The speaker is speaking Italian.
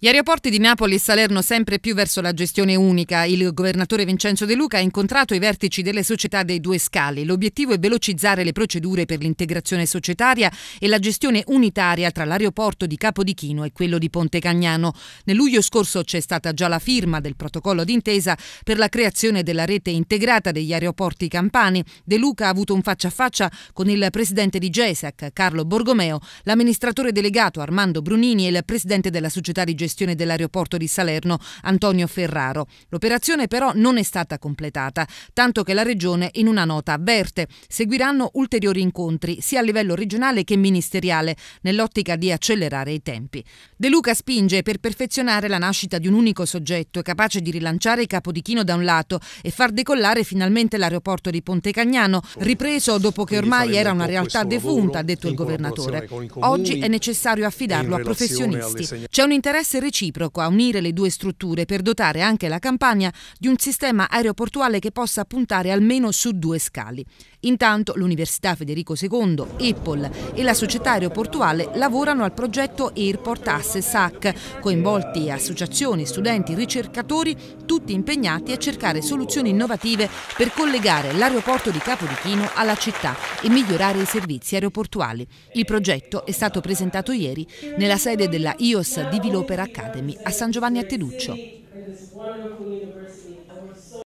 Gli aeroporti di Napoli e Salerno sempre più verso la gestione unica. Il governatore Vincenzo De Luca ha incontrato i vertici delle società dei due scali. L'obiettivo è velocizzare le procedure per l'integrazione societaria e la gestione unitaria tra l'aeroporto di Capodichino e quello di Ponte Cagnano. Nel luglio scorso c'è stata già la firma del protocollo d'intesa per la creazione della rete integrata degli aeroporti campani. De Luca ha avuto un faccia a faccia con il presidente di GESAC, Carlo Borgomeo, l'amministratore delegato Armando Brunini e il presidente della società di gestione gestione dell'aeroporto di Salerno Antonio Ferraro. L'operazione però non è stata completata, tanto che la Regione in una nota avverte. Seguiranno ulteriori incontri sia a livello regionale che ministeriale, nell'ottica di accelerare i tempi. De Luca spinge per perfezionare la nascita di un unico soggetto capace di rilanciare il Capodichino da un lato e far decollare finalmente l'aeroporto di Ponte Cagnano, ripreso dopo che ormai era una realtà defunta, ha detto il governatore. Oggi è necessario affidarlo a professionisti. C'è un interesse interesse reciproco a unire le due strutture per dotare anche la Campania di un sistema aeroportuale che possa puntare almeno su due scali. Intanto l'Università Federico II, Apple e la società aeroportuale lavorano al progetto Airport Access Hack, coinvolti associazioni, studenti, ricercatori, tutti impegnati a cercare soluzioni innovative per collegare l'aeroporto di Capodichino alla città e migliorare i servizi aeroportuali. Il progetto è stato presentato ieri nella sede della IOS di Vilopera Academy a San Giovanni a Teduccio.